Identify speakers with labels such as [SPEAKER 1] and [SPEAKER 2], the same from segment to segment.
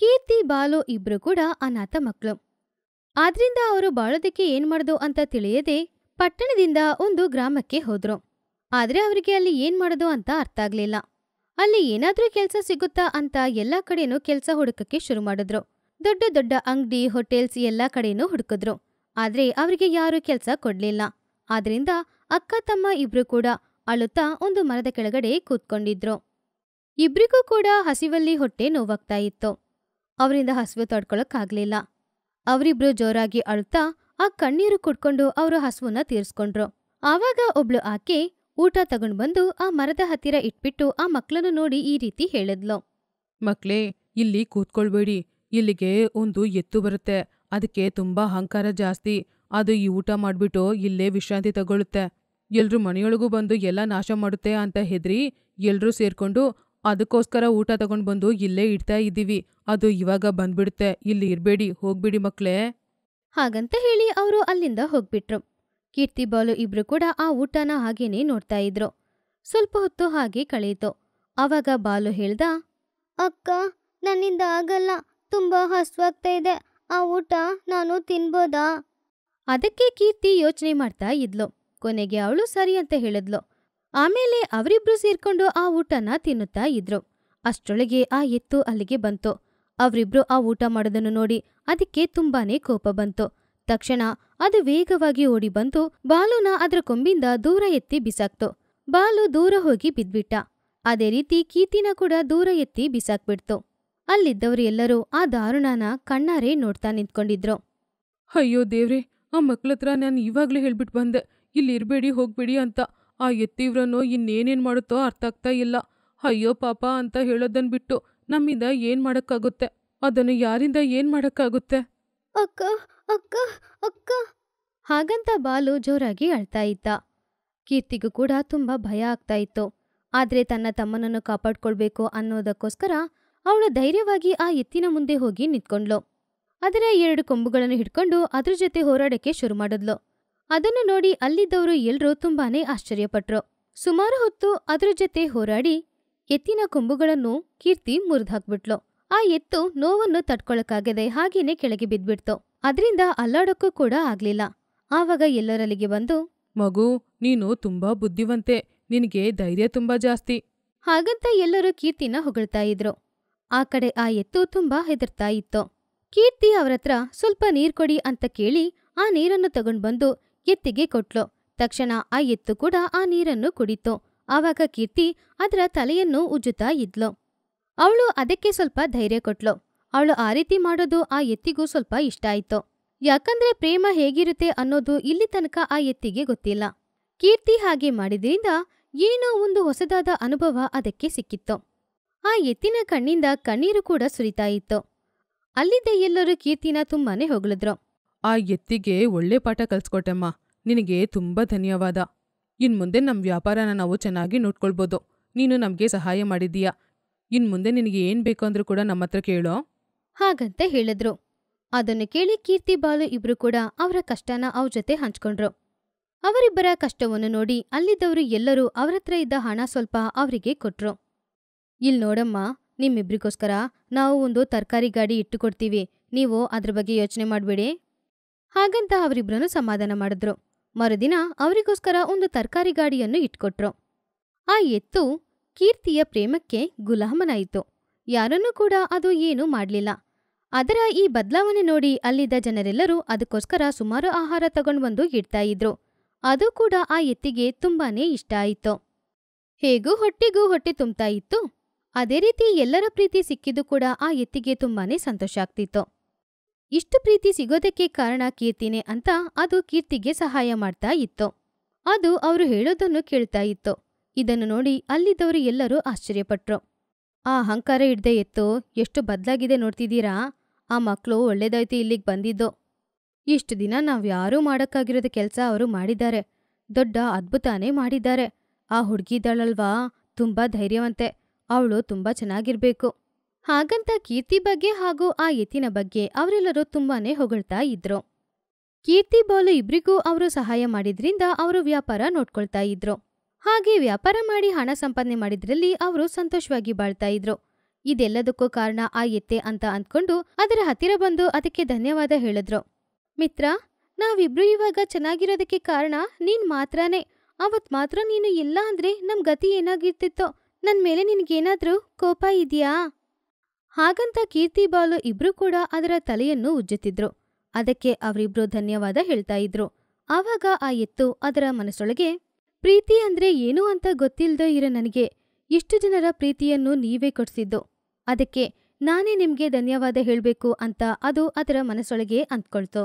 [SPEAKER 1] ಕೀರ್ತಿ ಬಾಲು ಇಬ್ರು ಕೂಡ ಅನಾಥ ಮಕ್ಕಳು ಆದ್ರಿಂದ ಅವರು ಬಾಳೋದಕ್ಕೆ ಏನ್ ಮಾಡೋದು ಅಂತ ತಿಳಿಯದೆ ಪಟ್ಟಣದಿಂದ ಒಂದು ಗ್ರಾಮಕ್ಕೆ ಹೋದ್ರು ಆದ್ರೆ ಅವರಿಗೆ ಅಲ್ಲಿ ಏನ್ ಮಾಡೋದು ಅಂತ ಅರ್ಥ ಆಗ್ಲಿಲ್ಲ ಅಲ್ಲಿ ಏನಾದ್ರೂ ಕೆಲಸ ಸಿಗುತ್ತಾ ಅಂತ ಎಲ್ಲಾ ಕಡೆನೂ ಕೆಲಸ ಹುಡುಕಕ್ಕೆ ಶುರು ಮಾಡಿದ್ರು ದೊಡ್ಡ ದೊಡ್ಡ ಅಂಗಡಿ ಹೋಟೆಲ್ಸ್ ಎಲ್ಲಾ ಕಡೆನೂ ಹುಡುಕಿದ್ರು ಆದ್ರೆ ಅವರಿಗೆ ಯಾರು ಕೆಲಸ ಕೊಡ್ಲಿಲ್ಲ ಆದ್ರಿಂದ ಅಕ್ಕ ತಮ್ಮ ಇಬ್ರು ಕೂಡ ಅಳುತ್ತಾ ಒಂದು ಮರದ ಕೆಳಗಡೆ ಕೂತ್ಕೊಂಡಿದ್ರು ಇಬ್ರಿಗೂ ಕೂಡ ಹಸಿವಲ್ಲಿ ಹೊಟ್ಟೆ ನೋವಾಗ್ತಾ ಇತ್ತು ಅವರಿಂದ ಹಸುವು ತಡ್ಕೊಳಕ್ಕಾಗ್ಲಿಲ್ಲ ಅವರಿಬ್ರು ಜೋರಾಗಿ ಅಳ್ತಾ ಆ ಕಣ್ಣೀರು ಕುಡ್ಕೊಂಡು ಅವರು ಹಸುವನ್ನ ತೀರ್ಸ್ಕೊಂಡ್ರು ಆವಾಗ ಒಬ್ಳು ಆಕೆ ಊಟ ತಗೊಂಡು ಬಂದು ಆ ಮರದ ಹತ್ತಿರ ಇಟ್ಬಿಟ್ಟು ಆ
[SPEAKER 2] ಮಕ್ಕಳನ್ನು ನೋಡಿ ಈ ರೀತಿ ಹೇಳಿದ್ಲು ಮಕ್ಳೇ ಇಲ್ಲಿ ಕೂತ್ಕೊಳ್ಬೇಡಿ ಇಲ್ಲಿಗೆ ಒಂದು ಎತ್ತು ಬರುತ್ತೆ ಅದಕ್ಕೆ ತುಂಬಾ ಅಹಂಕಾರ ಜಾಸ್ತಿ ಅದು ಈ ಊಟ ಮಾಡ್ಬಿಟ್ಟು ಇಲ್ಲೇ ವಿಶ್ರಾಂತಿ ತಗೊಳ್ಳುತ್ತೆ ಎಲ್ರು ಮನೆಯೊಳಗೂ ಬಂದು ಎಲ್ಲ ನಾಶ ಮಾಡುತ್ತೆ ಅಂತ ಹೆದ್ರಿ ಎಲ್ರೂ ಸೇರ್ಕೊಂಡು ಅದಕ್ಕೋಸ್ಕರ ಊಟ ತಗೊಂಡು ಬಂದು ಇಲ್ಲೇ ಇಡ್ತಾ ಇದ್ದೀವಿ ಅದು ಇವಾಗ ಬಂದ್ಬಿಡುತ್ತೆ ಇಲ್ಲಿ ಇರಬೇಡಿ ಹೋಗ್ಬಿಡಿ ಮಕ್ಳೇ ಹಾಗಂತ ಹೇಳಿ ಅವರು ಅಲ್ಲಿಂದ ಹೋಗ್ಬಿಟ್ರು ಕೀರ್ತಿ
[SPEAKER 1] ಬಾಲು ಇಬ್ರು ಕೂಡ ಆ ಊಟನ ಹಾಗೇನೆ ನೋಡ್ತಾ ಇದ್ರು ಸ್ವಲ್ಪ ಹೊತ್ತು ಹಾಗೆ ಕಳೆಯಿತು ಅವಾಗ ಬಾಲು ಹೇಳ್ದ ಅಕ್ಕ ನನ್ನಿಂದ ಆಗಲ್ಲ ತುಂಬಾ ಹಸುವಾಗ್ತಾ ಇದೆ ಆ ಊಟ ನಾನು ತಿನ್ಬೋದಾ ಅದಕ್ಕೆ ಕೀರ್ತಿ ಯೋಚನೆ ಮಾಡ್ತಾ ಇದ್ಲು ಕೊನೆಗೆ ಅವಳು ಸರಿ ಅಂತ ಹೇಳಿದ್ಲು ಆಮೇಲೆ ಅವರಿಬ್ರು ಸೇರ್ಕೊಂಡು ಆ ಊಟನ ತಿನ್ನುತ್ತಾ ಇದ್ರು ಅಷ್ಟೊಳಗೆ ಆ ಎತ್ತು ಅಲ್ಲಿಗೆ ಬಂತು ಅವರಿಬ್ರು ಆ ಊಟ ಮಾಡೋದನ್ನು ನೋಡಿ ಅದಕ್ಕೆ ತುಂಬಾನೇ ಕೋಪ ಬಂತು ತಕ್ಷಣ ಅದು ವೇಗವಾಗಿ ಓಡಿ ಬಂತು ಬಾಲುನ ಅದರ ಕೊಂಬಿಂದ ದೂರ ಎತ್ತಿ ಬಿಸಾಕ್ತು ಬಾಲು ದೂರ ಹೋಗಿ ಬಿದ್ಬಿಟ್ಟ ಅದೇ ರೀತಿ ಕೀತಿನ ಕೂಡ ದೂರ ಎತ್ತಿ ಬಿಸಾಕ್ಬಿಡ್ತು ಅಲ್ಲಿದ್ದವರು ಎಲ್ಲರೂ ಆ ದಾರುಣನ
[SPEAKER 2] ಕಣ್ಣಾರೆ ನೋಡ್ತಾ ನಿಂತ್ಕೊಂಡಿದ್ರು ಅಯ್ಯೋ ದೇವ್ರಿ ಆ ಮಕ್ಳತ್ರ ನಾನು ಇವಾಗ್ಲೇ ಹೇಳ್ಬಿಟ್ ಬಂದೆ ಇಲ್ಲಿರ್ಬೇಡಿ ಹೋಗ್ಬೇಡಿ ಅಂತ ಆ ಎತ್ತಿವ್ರನ್ನು ಇನ್ನೇನೇನ್ ಮಾಡುತ್ತೋ ಅರ್ಥ ಆಗ್ತಾ ಇಲ್ಲ ಅಯ್ಯೋ ಪಾಪ ಅಂತ ಹೇಳೋದನ್ನು ಬಿಟ್ಟು ನಮ್ಮಿಂದ ಏನು ಮಾಡಕ್ಕಾಗುತ್ತೆ ಅದನ್ನು ಯಾರಿಂದ ಏನು ಮಾಡಕ್ಕಾಗುತ್ತೆ ಅಕ್ಕ ಅಕ್ಕ
[SPEAKER 1] ಅಕ್ಕ ಹಾಗಂತ ಬಾಲು ಜೋರಾಗಿ ಅಳ್ತಾ ಇದ್ದ ಕೀರ್ತಿಗೂ ಕೂಡ ತುಂಬಾ ಭಯ ಆಗ್ತಾ ಇತ್ತು ಆದ್ರೆ ತನ್ನ ತಮ್ಮನನ್ನು ಕಾಪಾಡ್ಕೊಳ್ಬೇಕು ಅನ್ನೋದಕ್ಕೋಸ್ಕರ ಅವಳು ಧೈರ್ಯವಾಗಿ ಆ ಎತ್ತಿನ ಮುಂದೆ ಹೋಗಿ ನಿಂತ್ಕೊಂಡ್ಲು ಅದರ ಎರಡು ಕೊಂಬುಗಳನ್ನು ಹಿಡ್ಕೊಂಡು ಅದ್ರ ಜೊತೆ ಹೋರಾಡಕ್ಕೆ ಶುರು ಮಾಡಿದ್ಲು ಅದನ್ನು ನೋಡಿ ಅಲ್ಲಿದ್ದವರು ಎಲ್ರೂ ತುಂಬಾನೇ ಆಶ್ಚರ್ಯಪಟ್ರು ಸುಮಾರು ಹೊತ್ತು ಅದ್ರ ಜೊತೆ ಹೋರಾಡಿ ಎತ್ತಿನ ಕೊಂಬುಗಳನ್ನು ಕೀರ್ತಿ ಮುರಿದಾಕ್ಬಿಟ್ಲು ಆ ಎತ್ತು ನೋವನ್ನು ತಡ್ಕೊಳಕ್ಕಾಗದೆ ಹಾಗೇನೆ ಕೆಳಗೆ ಬಿದ್ಬಿಡ್ತು ಅದರಿಂದ ಅಲ್ಲಾಡೋಕ್ಕೂ ಕೂಡ ಆಗ್ಲಿಲ್ಲ ಆವಾಗ ಎಲ್ಲರಲ್ಲಿಗೆ ಬಂದು
[SPEAKER 2] ಮಗು ನೀನು ತುಂಬಾ ಬುದ್ಧಿವಂತೆ ನಿನಗೆ ಧೈರ್ಯ ತುಂಬಾ ಜಾಸ್ತಿ ಹಾಗಂತ
[SPEAKER 1] ಎಲ್ಲರೂ ಕೀರ್ತಿನ ಹೊಗಳ್ತಾ ಇದ್ರು ಆ ಕಡೆ ಆ ಎತ್ತು ತುಂಬಾ ಹೆದರ್ತಾ ಇತ್ತು ಕೀರ್ತಿ ಅವ್ರತ್ರ ಸ್ವಲ್ಪ ನೀರ್ ಕೊಡಿ ಅಂತ ಕೇಳಿ ಆ ನೀರನ್ನು ತಗೊಂಡ್ಬಂದು ಎತ್ತಿಗೆ ಕೊಟ್ಲು ತಕ್ಷಣ ಆ ಎತ್ತು ಕೂಡ ಆ ನೀರನ್ನು ಕುಡಿತು ಆವಾಗ ಕೀರ್ತಿ ಅದರ ತಲೆಯನ್ನು ಉಜ್ಜುತ್ತಾ ಇದ್ಲು ಅವಳು ಅದಕ್ಕೆ ಸ್ವಲ್ಪ ಧೈರ್ಯ ಕೊಟ್ಲು ಅವಳು ಆ ರೀತಿ ಮಾಡೋದು ಆ ಎತ್ತಿಗೂ ಸ್ವಲ್ಪ ಇಷ್ಟ ಆಯ್ತು ಯಾಕಂದ್ರೆ ಪ್ರೇಮ ಹೇಗಿರುತ್ತೆ ಅನ್ನೋದು ಇಲ್ಲಿ ತನಕ ಆ ಎತ್ತಿಗೆ ಗೊತ್ತಿಲ್ಲ ಕೀರ್ತಿ ಹಾಗೆ ಮಾಡಿದ್ರಿಂದ ಏನೋ ಒಂದು ಹೊಸದಾದ ಅನುಭವ ಅದಕ್ಕೆ ಸಿಕ್ಕಿತ್ತು ಆ ಎತ್ತಿನ ಕಣ್ಣಿಂದ ಕಣ್ಣೀರು ಕೂಡ ಸುರಿತಾ ಇತ್ತು ಅಲ್ಲಿದ್ದ ಎಲ್ಲರೂ
[SPEAKER 2] ಕೀರ್ತಿನ ತುಂಬಾನೇ ಹೊಗಳಿದ್ರು ಆ ಎತ್ತಿಗೆ ಒಳ್ಳೆ ಪಾಠ ಕಲ್ಸ್ಕೊಟ್ಟೆಮ್ಮ ನಿನಗೆ ತುಂಬ ಧನ್ಯವಾದ ಇನ್ಮುಂದೆ ನಮ್ಮ ವ್ಯಾಪಾರನ ನಾವು ಚೆನ್ನಾಗಿ ನೋಡ್ಕೊಳ್ಬೋದು ನೀನು ನಮಗೆ ಸಹಾಯ ಮಾಡಿದ್ದೀಯ ಇನ್ಮುಂದೆ ನಿನಗೆ ಏನ್ ಬೇಕು ಅಂದ್ರೂ ಕೂಡ ನಮ್ಮ ಹತ್ರ ಕೇಳೋ ಹಾಗಂತ ಹೇಳಿದ್ರು
[SPEAKER 1] ಅದನ್ನು ಕೇಳಿ ಕೀರ್ತಿ ಬಾಲು ಇಬ್ರು ಕೂಡ ಅವರ ಕಷ್ಟನ ಅವ್ರ ಜೊತೆ ಹಂಚ್ಕೊಂಡ್ರು ಅವರಿಬ್ಬರ ಕಷ್ಟವನ್ನು ನೋಡಿ ಅಲ್ಲಿದ್ದವರು ಎಲ್ಲರೂ ಹತ್ರ ಇದ್ದ ಹಣ ಸ್ವಲ್ಪ ಅವರಿಗೆ ಕೊಟ್ರು ಇಲ್ಲಿ ನೋಡಮ್ಮ ನಿಮ್ಮಿಬ್ರಿಗೋಸ್ಕರ ನಾವು ಒಂದು ತರಕಾರಿ ಗಾಡಿ ಇಟ್ಟುಕೊಡ್ತೀವಿ ನೀವು ಅದ್ರ ಬಗ್ಗೆ ಯೋಚನೆ ಮಾಡಬೇಡಿ ಹಾಗಂತ ಅವರಿಬ್ಬರನ್ನು ಸಮಾಧಾನ ಮಾಡಿದ್ರು ಮರುದಿನ ಅವರಿಗೋಸ್ಕರ ಒಂದು ತರಕಾರಿ ಗಾಡಿಯನ್ನು ಇಟ್ಕೊಟ್ರು ಆ ಎತ್ತು ಕೀರ್ತಿಯ ಪ್ರೇಮಕ್ಕೆ ಗುಲಾಮನಾಯಿತು ಯಾರನ್ನೂ ಕೂಡ ಅದು ಏನೂ ಮಾಡಲಿಲ್ಲ ಅದರ ಈ ಬದಲಾವಣೆ ನೋಡಿ ಅಲ್ಲಿದ್ದ ಜನರೆಲ್ಲರೂ ಅದಕ್ಕೋಸ್ಕರ ಸುಮಾರು ಆಹಾರ ತಗೊಂಡು ಬಂದು ಇಡ್ತಾ ಇದ್ರು ಅದು ಕೂಡ ಆ ಎತ್ತಿಗೆ ತುಂಬಾನೇ ಇಷ್ಟ ಆಯಿತು ಹೇಗೂ ಹೊಟ್ಟೆಗೂ ಹೊಟ್ಟೆ ತುಂಬ್ತಾ ಇತ್ತು ಅದೇ ರೀತಿ ಎಲ್ಲರ ಪ್ರೀತಿ ಸಿಕ್ಕಿದ್ದು ಕೂಡ ಆ ಎತ್ತಿಗೆ ತುಂಬಾನೇ ಸಂತೋಷ ಆಗ್ತಿತ್ತು ಇಷ್ಟು ಪ್ರೀತಿ ಸಿಗೋದಕ್ಕೆ ಕಾರಣ ಕೀರ್ತಿನೇ ಅಂತ ಅದು ಕೀರ್ತಿಗೆ ಸಹಾಯ ಮಾಡ್ತಾ ಇತ್ತು ಅದು ಅವರು ಹೇಳೋದನ್ನು ಕೇಳ್ತಾ ಇತ್ತು ಇದನ್ನು ನೋಡಿ ಅಲ್ಲಿದ್ದವರು ಎಲ್ಲರೂ ಆಶ್ಚರ್ಯಪಟ್ರು ಆ ಅಹಂಕಾರ ಹಿಡ್ದೆ ಎತ್ತು ಎಷ್ಟು ಬದಲಾಗಿದೆ ನೋಡ್ತಿದ್ದೀರಾ ಆ ಮಕ್ಕಳು ಒಳ್ಳೇದಾಯ್ತು ಇಲ್ಲಿಗೆ ಬಂದಿದ್ದು ಇಷ್ಟು ದಿನ ನಾವು ಯಾರೂ ಮಾಡೋಕ್ಕಾಗಿರೋದ ಕೆಲಸ ಅವರು ಮಾಡಿದ್ದಾರೆ ದೊಡ್ಡ ಅದ್ಭುತನೇ ಮಾಡಿದ್ದಾರೆ ಆ ಹುಡುಗಿದಾಳಲ್ವಾ ತುಂಬ ಧೈರ್ಯವಂತೆ ಅವಳು ತುಂಬ ಚೆನ್ನಾಗಿರ್ಬೇಕು ಹಾಗಂತ ಕೀರ್ತಿ ಬಗ್ಗೆ ಹಾಗೂ ಆ ಎತ್ತಿನ ಬಗ್ಗೆ ಅವರೆಲ್ಲರೂ ತುಂಬಾನೇ ಹೊಗಳ್ತಾ ಇದ್ರು ಕೀರ್ತಿ ಬಾಲು ಇಬ್ರಿಗೂ ಅವರು ಸಹಾಯ ಮಾಡಿದ್ರಿಂದ ಅವರು ವ್ಯಾಪಾರ ನೋಡ್ಕೊಳ್ತಾ ಇದ್ರು ಹಾಗೆ ವ್ಯಾಪಾರ ಮಾಡಿ ಹಣ ಸಂಪಾದನೆ ಮಾಡಿದ್ರಲ್ಲಿ ಅವರು ಸಂತೋಷವಾಗಿ ಬಾಳ್ತಾ ಇದ್ರು ಇದೆಲ್ಲದಕ್ಕೂ ಕಾರಣ ಆ ಎತ್ತೆ ಅಂತ ಅಂದ್ಕೊಂಡು ಅದರ ಹತ್ತಿರ ಬಂದು ಅದಕ್ಕೆ ಧನ್ಯವಾದ ಹೇಳಿದ್ರು ಮಿತ್ರ ನಾವಿಬ್ರು ಇವಾಗ ಚೆನ್ನಾಗಿರೋದಕ್ಕೆ ಕಾರಣ ನೀನ್ ಮಾತ್ರನೇ ಅವತ್ ಮಾತ್ರ ನೀನು ಇಲ್ಲ ಅಂದ್ರೆ ನಮ್ ಗತಿ ಏನಾಗಿರ್ತಿತ್ತೋ ನನ್ ಮೇಲೆ ನಿನ್ಗೇನಾದ್ರೂ ಕೋಪ ಇದೆಯಾ ಹಾಗಂತ ಕೀರ್ತಿ ಬಾಲು ಇಬ್ರೂ ಕೂಡ ಅದರ ತಲೆಯನ್ನು ಉಜ್ಜುತ್ತಿದ್ರು ಅದಕ್ಕೆ ಅವರಿಬ್ರು ಧನ್ಯವಾದ ಹೇಳ್ತಾ ಇದ್ರು ಆವಾಗ ಆ ಎತ್ತು ಅದರ ಮನಸ್ಸೊಳಗೆ ಪ್ರೀತಿ ಅಂದ್ರೆ ಏನು ಅಂತ ಗೊತ್ತಿಲ್ಲದೋ ಇರೋ ನನಗೆ ಇಷ್ಟು ಜನರ ಪ್ರೀತಿಯನ್ನು ನೀವೇ ಕೊಡಿಸಿದ್ದು ಅದಕ್ಕೆ ನಾನೇ ನಿಮ್ಗೆ ಧನ್ಯವಾದ ಹೇಳಬೇಕು ಅಂತ ಅದು ಅದರ ಮನಸ್ಸೊಳಗೆ ಅಂದ್ಕೊಳ್ತು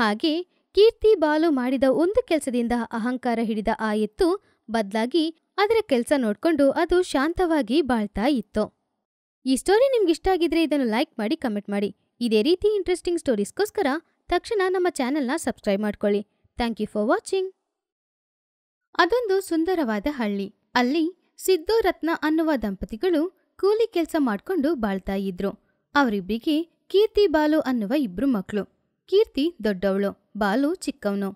[SPEAKER 1] ಹಾಗೆ ಕೀರ್ತಿ ಬಾಲು ಮಾಡಿದ ಒಂದು ಕೆಲಸದಿಂದ ಅಹಂಕಾರ ಹಿಡಿದ ಆ ಎತ್ತು ಬದಲಾಗಿ ಅದರ ಕೆಲಸ ನೋಡ್ಕೊಂಡು ಅದು ಶಾಂತವಾಗಿ ಬಾಳ್ತಾ ಇತ್ತು ಈ ಸ್ಟೋರಿ ನಿಮ್ಗೆ ಇಷ್ಟ ಆಗಿದ್ರೆ ಇದನ್ನು ಲೈಕ್ ಮಾಡಿ ಕಮೆಂಟ್ ಮಾಡಿ ಇದೇ ರೀತಿ ಇಂಟ್ರೆಸ್ಟಿಂಗ್ ಸ್ಟೋರೀಸ್ಗೋಸ್ಕರ ತಕ್ಷಣ ನಮ್ಮ ಚಾನೆಲ್ನ ಸಬ್ಸ್ಕ್ರೈಬ್ ಮಾಡ್ಕೊಳ್ಳಿ ಥ್ಯಾಂಕ್ ಯು ಫಾರ್ ವಾಚಿಂಗ್ ಅದೊಂದು ಸುಂದರವಾದ ಹಳ್ಳಿ ಅಲ್ಲಿ ಸಿದ್ದು ರತ್ನ ಅನ್ನುವ ದಂಪತಿಗಳು ಕೂಲಿ ಕೆಲಸ ಮಾಡ್ಕೊಂಡು ಬಾಳ್ತಾ ಇದ್ರು ಅವರಿಬ್ಬರಿಗೆ ಕೀರ್ತಿ ಬಾಲು ಅನ್ನುವ ಇಬ್ರು ಮಕ್ಕಳು ಕೀರ್ತಿ ದೊಡ್ಡವಳು ಬಾಲು ಚಿಕ್ಕವನು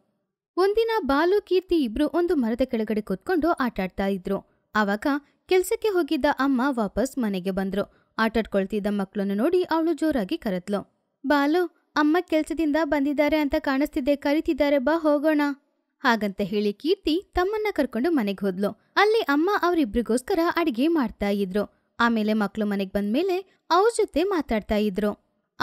[SPEAKER 1] ಒಂದಿನ ಬಾಲು ಕೀರ್ತಿ ಇಬ್ರು ಒಂದು ಮರದ ಕೆಳಗಡೆ ಕೂತ್ಕೊಂಡು ಆಟಾಡ್ತಾ ಇದ್ರು ಆವಾಗ ಕೆಲ್ಸಕ್ಕೆ ಹೋಗಿದ್ದ ಅಮ್ಮ ವಾಪಸ್ ಮನೆಗೆ ಬಂದ್ರು ಆಟಾಡ್ಕೊಳ್ತಿದ್ದ ಮಕ್ಕಳನ್ನು ನೋಡಿ ಅವಳು ಜೋರಾಗಿ ಕರೆತ್ಲು ಬಾಲು ಅಮ್ಮ ಕೆಲ್ಸದಿಂದ ಬಂದಿದ್ದಾರೆ ಅಂತ ಕಾಣಿಸ್ತಿದ್ದೆ ಕರಿತಿದ್ದಾರೆ ಬಾ ಹೋಗೋಣ ಹಾಗಂತ ಹೇಳಿ ಕೀರ್ತಿ ತಮ್ಮನ್ನ ಕರ್ಕೊಂಡು ಮನೆಗ್ ಹೋದ್ಲು ಅಲ್ಲಿ ಅಮ್ಮ ಅವ್ರಿಬ್ರಿಗೋಸ್ಕರ ಅಡಿಗೆ ಮಾಡ್ತಾ ಇದ್ರು ಆಮೇಲೆ ಮಕ್ಕಳು ಮನೆಗೆ ಬಂದ್ಮೇಲೆ ಅವ್ರ ಜೊತೆ ಮಾತಾಡ್ತಾ ಇದ್ರು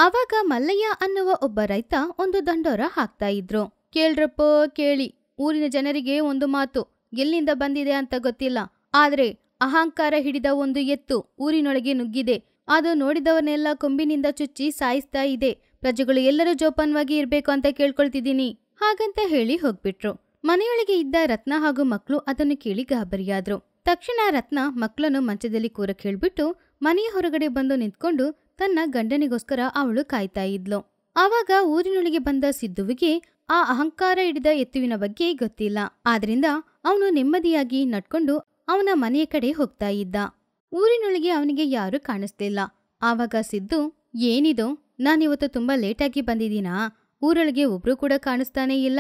[SPEAKER 1] ಅವಾಗ ಮಲ್ಲಯ್ಯ ಅನ್ನುವ ಒಬ್ಬ ರೈತ ಒಂದು ದಂಡೋರ ಹಾಕ್ತಾ ಇದ್ರು ಕೇಳ್ರಪ್ಪೋ ಕೇಳಿ ಊರಿನ ಜನರಿಗೆ ಒಂದು ಮಾತು ಎಲ್ಲಿಂದ ಬಂದಿದೆ ಅಂತ ಗೊತ್ತಿಲ್ಲ ಆದ್ರೆ ಅಹಂಕಾರ ಹಿಡಿದ ಒಂದು ಎತ್ತು ಊರಿನೊಳಗೆ ನುಗ್ಗಿದೆ ಅದು ನೋಡಿದವನ್ನೆಲ್ಲ ಕೊಂಬಿನಿಂದ ಚುಚ್ಚಿ ಸಾಯಿಸ್ತಾ ಇದೆ ಪ್ರಜೆಗಳು ಎಲ್ಲರೂ ಜೋಪಾನವಾಗಿ ಇರಬೇಕು ಅಂತ ಕೇಳ್ಕೊಳ್ತಿದ್ದೀನಿ ಹಾಗಂತ ಹೇಳಿ ಹೋಗ್ಬಿಟ್ರು ಮನೆಯೊಳಗೆ ಇದ್ದ ರತ್ನ ಹಾಗೂ ಮಕ್ಕಳು ಅದನ್ನು ಕೇಳಿ ಗಾಬರಿಯಾದ್ರು ತಕ್ಷಣ ರತ್ನ ಮಕ್ಕಳನ್ನು ಮಂಚದಲ್ಲಿ ಕೂರ ಕೇಳ್ಬಿಟ್ಟು ಮನೆಯ ಹೊರಗಡೆ ಬಂದು ನಿಂತ್ಕೊಂಡು ತನ್ನ ಗಂಡನಿಗೋಸ್ಕರ ಅವಳು ಕಾಯ್ತಾ ಇದ್ಲು ಆವಾಗ ಊರಿನೊಳಗೆ ಬಂದ ಸಿದ್ದುವಿಗೆ ಆ ಅಹಂಕಾರ ಹಿಡಿದ ಎತ್ತುವಿನ ಬಗ್ಗೆ ಗೊತ್ತಿಲ್ಲ ಆದ್ರಿಂದ ಅವನು ನೆಮ್ಮದಿಯಾಗಿ ನಡ್ಕೊಂಡು ಅವನ ಮನೆಯ ಕಡೆ ಹೋಗ್ತಾ ಇದ್ದ ಊರಿನೊಳಗೆ ಅವನಿಗೆ ಯಾರೂ ಕಾಣಿಸ್ತಿಲ್ಲ ಆವಾಗ ಸಿದ್ದು ಏನಿದು ನಾನಿವತ್ತು ತುಂಬಾ ಲೇಟಾಗಿ ಬಂದಿದ್ದೀನಾ ಊರೊಳಗೆ ಒಬ್ರು ಕೂಡ ಕಾಣಿಸ್ತಾನೇ ಇಲ್ಲ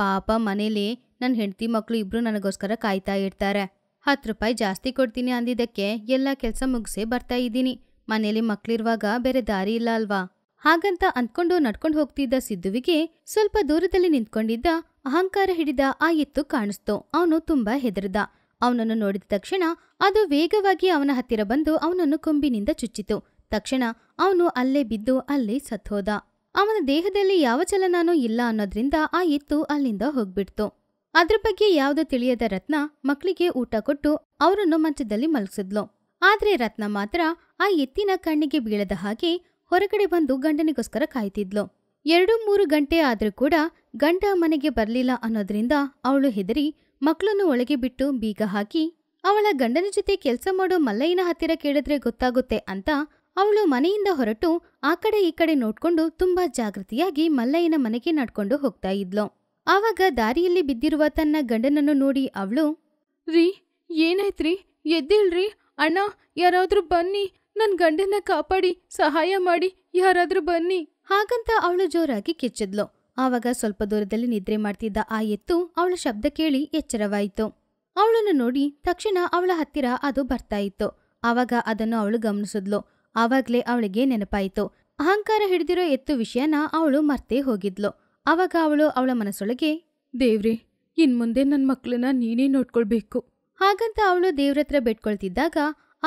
[SPEAKER 1] ಪಾಪ ಮನೇಲಿ ನನ್ನ ಹೆಂಡತಿ ಮಕ್ಕಳು ಇಬ್ರು ನನಗೋಸ್ಕರ ಕಾಯ್ತಾ ಇರ್ತಾರೆ ಹತ್ತು ರೂಪಾಯಿ ಜಾಸ್ತಿ ಕೊಡ್ತೀನಿ ಅಂದಿದ್ದಕ್ಕೆ ಎಲ್ಲ ಕೆಲಸ ಮುಗಿಸೇ ಬರ್ತಾ ಇದ್ದೀನಿ ಮನೇಲಿ ಮಕ್ಳಿರುವಾಗ ಬೇರೆ ದಾರಿ ಇಲ್ಲ ಅಲ್ವಾ ಹಾಗಂತ ಅಂದ್ಕೊಂಡು ನಡ್ಕೊಂಡು ಹೋಗ್ತಿದ್ದ ಸಿದ್ದುವಿಗೆ ಸ್ವಲ್ಪ ದೂರದಲ್ಲಿ ನಿಂತ್ಕೊಂಡಿದ್ದ ಅಹಂಕಾರ ಹಿಡಿದ ಆ ಎತ್ತು ಕಾಣಿಸ್ತು ಅವನು ತುಂಬಾ ಹೆದರ್ದ ಅವನನ್ನು ನೋಡಿದ ತಕ್ಷಣ ಅದು ವೇಗವಾಗಿ ಅವನ ಹತ್ತಿರ ಬಂದು ಅವನನ್ನು ಕೊಂಬಿನಿಂದ ಚುಚ್ಚಿತು ತಕ್ಷಣ ಅವನು ಅಲ್ಲೇ ಬಿದ್ದು ಅಲ್ಲೇ ಸತ್ತೋದ ಅವನ ದೇಹದಲ್ಲಿ ಯಾವ ಚಲನಾನೂ ಇಲ್ಲ ಅನ್ನೋದ್ರಿಂದ ಆ ಎತ್ತು ಅಲ್ಲಿಂದ ಹೋಗ್ಬಿಡ್ತು ಅದ್ರ ಬಗ್ಗೆ ಯಾವುದು ತಿಳಿಯದ ರತ್ನ ಮಕ್ಕಳಿಗೆ ಊಟ ಕೊಟ್ಟು ಅವರನ್ನು ಮಂಚದಲ್ಲಿ ಮಲಗಿಸಿದ್ಲು ಆದ್ರೆ ರತ್ನ ಮಾತ್ರ ಆ ಎತ್ತಿನ ಕಣ್ಣಿಗೆ ಬೀಳದ ಹಾಗೆ ಹೊರಗಡೆ ಬಂದು ಗಂಡನಿಗೋಸ್ಕರ ಕಾಯ್ತಿದ್ಲು ಎರಡು ಮೂರು ಗಂಟೆ ಆದ್ರೂ ಕೂಡ ಗಂಡ ಮನೆಗೆ ಬರಲಿಲ್ಲ ಅನ್ನೋದ್ರಿಂದ ಅವಳು ಹೆದರಿ ಮಕ್ಕಳನ್ನು ಒಳಗೆ ಬಿಟ್ಟು ಬೀಗ ಹಾಕಿ ಅವಳ ಗಂಡನ ಜೊತೆ ಕೆಲಸ ಮಾಡೋ ಮಲ್ಲಯ್ಯನ ಹತ್ತಿರ ಕೇಳಿದ್ರೆ ಗೊತ್ತಾಗುತ್ತೆ ಅಂತ ಅವಳು ಮನೆಯಿಂದ ಹೊರಟು ಆ ಕಡೆ ಈ ಕಡೆ ನೋಡ್ಕೊಂಡು ತುಂಬಾ ಜಾಗೃತಿಯಾಗಿ ಮಲ್ಲಯ್ಯನ ಮನೆಗೆ ನಡ್ಕೊಂಡು ಹೋಗ್ತಾ ಇದ್ಲು ಆವಾಗ ದಾರಿಯಲ್ಲಿ ಬಿದ್ದಿರುವ ತನ್ನ ಗಂಡನನ್ನು ನೋಡಿ ಅವಳು
[SPEAKER 2] ರೀ ಏನಾಯ್ತ್ರಿ ಎದ್ದಿಲ್ರಿ ಅಣ್ಣ ಯಾರಾದ್ರೂ ಬನ್ನಿ ನನ್ ಗಂಡನ ಕಾಪಾಡಿ ಸಹಾಯ ಮಾಡಿ ಯಾರಾದ್ರೂ ಬನ್ನಿ
[SPEAKER 1] ಹಾಗಂತ ಅವಳು ಜೋರಾಗಿ ಕೆಚ್ಚಿದ್ಲು ಆವಾಗ ಸ್ವಲ್ಪ ದೂರದಲ್ಲಿ ನಿದ್ರೆ ಮಾಡ್ತಿದ್ದ ಆ ಎತ್ತು ಅವಳ ಶಬ್ದ ಕೇಳಿ ಎಚ್ಚರವಾಯಿತು ಅವಳನ್ನು ನೋಡಿ ತಕ್ಷಣ ಅವಳ ಹತ್ತಿರ ಅದು ಬರ್ತಾ ಇತ್ತು ಆವಾಗ ಅದನ್ನು ಅವಳು ಗಮನಿಸಿದ್ಲು ಆವಾಗ್ಲೇ ಅವಳಿಗೆ ನೆನಪಾಯಿತು ಅಹಂಕಾರ ಹಿಡಿದಿರೋ ಎತ್ತು ವಿಷಯನ ಅವಳು ಮರ್ತೇ ಹೋಗಿದ್ಲು ಆವಾಗ ಅವಳು ಅವಳ ಮನಸ್ಸೊಳಗೆ ದೇವ್ರಿ ಇನ್ಮುಂದೆ ನನ್ನ ಮಕ್ಕಳನ್ನ ನೀನೇ ನೋಡ್ಕೊಳ್ಬೇಕು ಹಾಗಂತ ಅವಳು ದೇವ್ರತ್ರ ಬೆಟ್ಕೊಳ್ತಿದ್ದಾಗ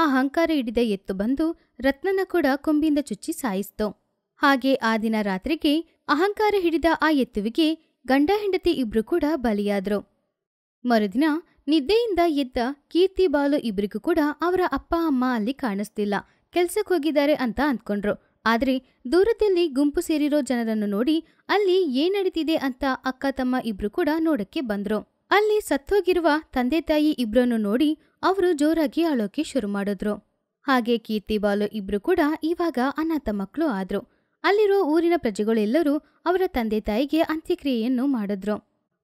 [SPEAKER 1] ಆ ಅಹಂಕಾರ ಹಿಡಿದ ಎತ್ತು ಬಂದು ರತ್ನನ ಕೂಡ ಕೊಂಬಿಯಿಂದ ಚುಚ್ಚಿ ಸಾಯಿಸ್ತು ಹಾಗೆ ಆ ದಿನ ರಾತ್ರಿಗೆ ಅಹಂಕಾರ ಹಿಡಿದ ಆ ಎತ್ತುವಿಗೆ ಗಂಡ ಹೆಂಡತಿ ಇಬ್ರು ಕೂಡ ಬಲಿಯಾದ್ರು ಮರುದಿನ ನಿದ್ದೆಯಿಂದ ಎದ್ದ ಕೀರ್ತಿ ಬಾಲು ಇಬ್ಬರಿಗೂ ಕೂಡ ಅವರ ಅಪ್ಪ ಅಮ್ಮ ಅಲ್ಲಿ ಕಾಣಿಸ್ತಿಲ್ಲ ಕೆಲ್ಸಕ್ಕೆ ಹೋಗಿದ್ದಾರೆ ಅಂತ ಅಂದ್ಕೊಂಡ್ರು ಆದರೆ ದೂರದಲ್ಲಿ ಗುಂಪು ಸೇರಿರೋ ಜನರನ್ನು ನೋಡಿ ಅಲ್ಲಿ ಏನ್ ನಡೀತಿದೆ ಅಂತ ಅಕ್ಕ ತಮ್ಮ ಇಬ್ರು ಕೂಡ ನೋಡಕ್ಕೆ ಬಂದ್ರು ಅಲ್ಲಿ ಸತ್ತೋಗಿರುವ ತಂದೆ ತಾಯಿ ಇಬ್ರನ್ನು ನೋಡಿ ಅವರು ಜೋರಾಗಿ ಅಳೋಕೆ ಶುರು ಮಾಡಿದ್ರು ಹಾಗೆ ಕೀರ್ತಿ ಬಾಲು ಇಬ್ರು ಕೂಡ ಇವಾಗ ಅನಾಥ ಮಕ್ಕಳು ಆದ್ರು ಅಲ್ಲಿರುವ ಊರಿನ ಪ್ರಜೆಗಳೆಲ್ಲರೂ ಅವರ ತಂದೆ ತಾಯಿಗೆ ಅಂತ್ಯಕ್ರಿಯೆಯನ್ನು ಮಾಡಿದ್ರು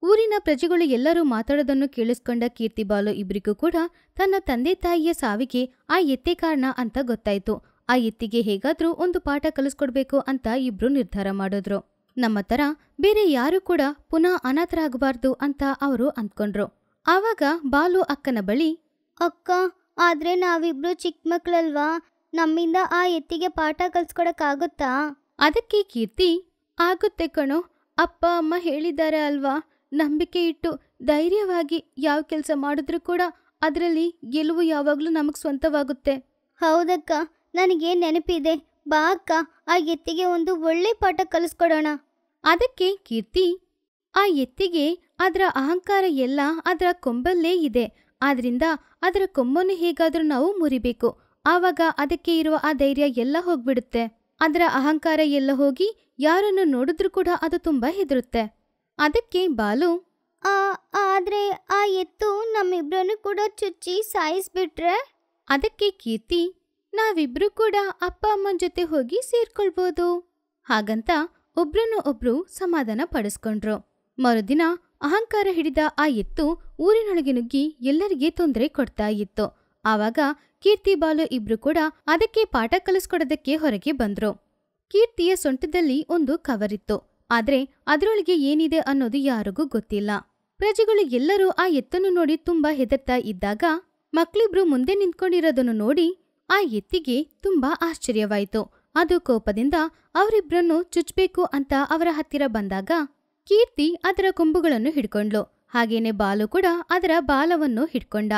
[SPEAKER 1] ಊರಿನ ಪ್ರಜೆಗಳು ಎಲ್ಲರೂ ಮಾತಾಡೋದನ್ನು ಕೇಳಿಸ್ಕೊಂಡ ಕೀರ್ತಿಬಾಲು ಇಬ್ಬರಿಗೂ ಕೂಡ ತನ್ನ ತಂದೆ ತಾಯಿಯ ಸಾವಿಗೆ ಆ ಎತ್ತೆ ಕಾರಣ ಅಂತ ಗೊತ್ತಾಯ್ತು ಆ ಎತ್ತಿಗೆ ಹೇಗಾದ್ರೂ ಒಂದು ಪಾಠ ಕಲಿಸ್ಕೊಡ್ಬೇಕು ಅಂತ ಇಬ್ರು ನಿರ್ಧಾರ ಮಾಡಿದ್ರು ನಮ್ಮ ತರ ಬೇರೆ ಯಾರು ಕೂಡ ಪುನಃ ಅನಾಥರಾಗಬಾರ್ದು ಅಂತ ಅವರು ಅಂದ್ಕೊಂಡ್ರು ಆವಾಗ ಬಾಲು ಅಕ್ಕನ ಬಳಿ ಅಕ್ಕ ಆದ್ರೆ ನಾವಿಬ್ರು ಚಿಕ್ಕ ಮಕ್ಕಳಲ್ವಾ ನಮ್ಮಿಂದ ಆ ಎತ್ತಿಗೆ ಪಾಠ ಕಲ್ಸ್ಕೊಡಕ್ಕಾಗುತ್ತಾ ಅದಕ್ಕೆ ಕೀರ್ತಿ ಆಗುತ್ತೆ ಕಣೋ ಅಪ್ಪ ಅಮ್ಮ ಹೇಳಿದ್ದಾರೆ ಅಲ್ವಾ ನಂಬಿಕೆ ಇಟ್ಟು ಧೈರ್ಯವಾಗಿ ಯಾವ ಕೆಲಸ ಮಾಡಿದ್ರೂ ಕೂಡ ಅದರಲ್ಲಿ ಗೆಲುವು ಯಾವಾಗಲೂ ನಮಗೆ ಸ್ವಂತವಾಗುತ್ತೆ ಹೌದಕ್ಕ ನನಗೆ ನೆನಪಿದೆ ಬಾ ಅಕ್ಕ ಆ ಎತ್ತಿಗೆ ಒಂದು ಒಳ್ಳೆ ಪಾಠ ಕಲಿಸ್ಕೊಡೋಣ ಅದಕ್ಕೆ ಕೀರ್ತಿ ಆ ಎತ್ತಿಗೆ ಅದರ ಅಹಂಕಾರ ಎಲ್ಲ ಅದರ ಕೊಂಬಲ್ಲೇ ಇದೆ ಆದ್ರಿಂದ ಅದರ ಕೊಂಬನ್ನು ಹೇಗಾದರೂ ನಾವು ಮುರಿಬೇಕು ಆವಾಗ ಅದಕ್ಕೆ ಇರುವ ಆ ಧೈರ್ಯ ಎಲ್ಲ ಹೋಗ್ಬಿಡುತ್ತೆ ಅದರ ಅಹಂಕಾರ ಎಲ್ಲ ಹೋಗಿ ಯಾರನ್ನು ನೋಡಿದ್ರೂ ಕೂಡ ಅದು ತುಂಬಾ ಹೆದರುತ್ತೆ ಅದಕ್ಕೆ ಬಾಲು ಆ ಆದ್ರೆ ಆ ಎತ್ತು ನಮ್ಮಿಬ್ರನ್ನು ಕೂಡ ಚುಚ್ಚಿ ಸಾಯಿಸ್ಬಿಟ್ರೆ ಅದಕ್ಕೆ ಕೀರ್ತಿ ನಾವಿಬ್ರು ಕೂಡ ಅಪ್ಪ ಅಮ್ಮನ ಜೊತೆ ಹೋಗಿ ಸೇರ್ಕೊಳ್ಬೋದು ಹಾಗಂತ ಒಬ್ರನ್ನು ಒಬ್ರು ಸಮಾಧಾನ ಪಡಿಸ್ಕೊಂಡ್ರು ಮರುದಿನ ಅಹಂಕಾರ ಹಿಡಿದ ಆ ಎತ್ತು ಊರಿನೊಳಗೆ ನುಗ್ಗಿ ಎಲ್ಲರಿಗೆ ತೊಂದರೆ ಕೊಡ್ತಾ ಇತ್ತು ಆವಾಗ ಕೀರ್ತಿ ಬಾಲು ಇಬ್ರು ಕೂಡ ಅದಕ್ಕೆ ಪಾಠ ಕಲಿಸ್ಕೊಡೋದಕ್ಕೆ ಹೊರಗೆ ಬಂದ್ರು ಕೀರ್ತಿಯ ಸೊಂಟದಲ್ಲಿ ಒಂದು ಕವರಿತ್ತು ಆದ್ರೆ ಅದರೊಳಗೆ ಏನಿದೆ ಅನ್ನೋದು ಯಾರಿಗೂ ಗೊತ್ತಿಲ್ಲ ಪ್ರಜೆಗಳು ಎಲ್ಲರೂ ಆ ಎತ್ತನ್ನು ನೋಡಿ ತುಂಬಾ ಹೆದರ್ತಾ ಇದ್ದಾಗ ಮಕ್ಕಳಿಬ್ರು ಮುಂದೆ ನಿಂತ್ಕೊಂಡಿರೋದನ್ನು ನೋಡಿ ಆ ಎತ್ತಿಗೆ ತುಂಬಾ ಆಶ್ಚರ್ಯವಾಯಿತು ಅದು ಕೋಪದಿಂದ ಅವರಿಬ್ರನ್ನು ಚುಚ್ಬೇಕು ಅಂತ ಅವರ ಹತ್ತಿರ ಬಂದಾಗ ಕೀರ್ತಿ ಅದರ ಕೊಂಬುಗಳನ್ನು ಹಿಡ್ಕೊಂಡ್ಲು ಹಾಗೇನೆ ಬಾಲು ಕೂಡ ಅದರ ಬಾಲವನ್ನು ಹಿಡ್ಕೊಂಡ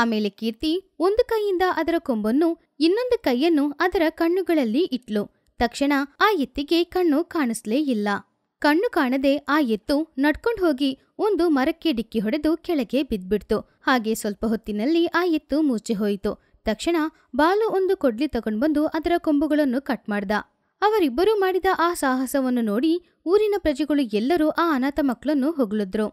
[SPEAKER 1] ಆಮೇಲೆ ಕೀರ್ತಿ ಒಂದು ಕೈಯಿಂದ ಅದರ ಕೊಂಬನ್ನು ಇನ್ನೊಂದು ಕೈಯನ್ನು ಅದರ ಕಣ್ಣುಗಳಲ್ಲಿ ಇಟ್ಲು ತಕ್ಷಣ ಆ ಎತ್ತಿಗೆ ಕಣ್ಣು ಕಾಣಿಸ್ಲೇ ಇಲ್ಲ ಕಣ್ಣು ಕಾಣದೆ ಆ ಎತ್ತು ನಡ್ಕೊಂಡು ಹೋಗಿ ಒಂದು ಮರಕ್ಕೆ ಡಿಕ್ಕಿ ಹೊಡೆದು ಕೆಳಗೆ ಬಿದ್ಬಿಡ್ತು ಹಾಗೆ ಸ್ವಲ್ಪ ಹೊತ್ತಿನಲ್ಲಿ ಆ ಎತ್ತು ಮೂರ್ಛೆ ಹೋಯಿತು ತಕ್ಷಣ ಬಾಲು ಒಂದು ಕೊಡ್ಲಿ ತಗೊಂಡ್ಬಂದು ಅದರ ಕೊಂಬುಗಳನ್ನು ಕಟ್ ಮಾಡ್ದ ಅವರಿಬ್ಬರೂ ಮಾಡಿದ ಆ ಸಾಹಸವನ್ನು ನೋಡಿ ಊರಿನ ಪ್ರಜೆಗಳು ಎಲ್ಲರೂ ಆ ಅನಾಥ ಮಕ್ಕಳನ್ನು ಹೊಗಳಿದ್ರು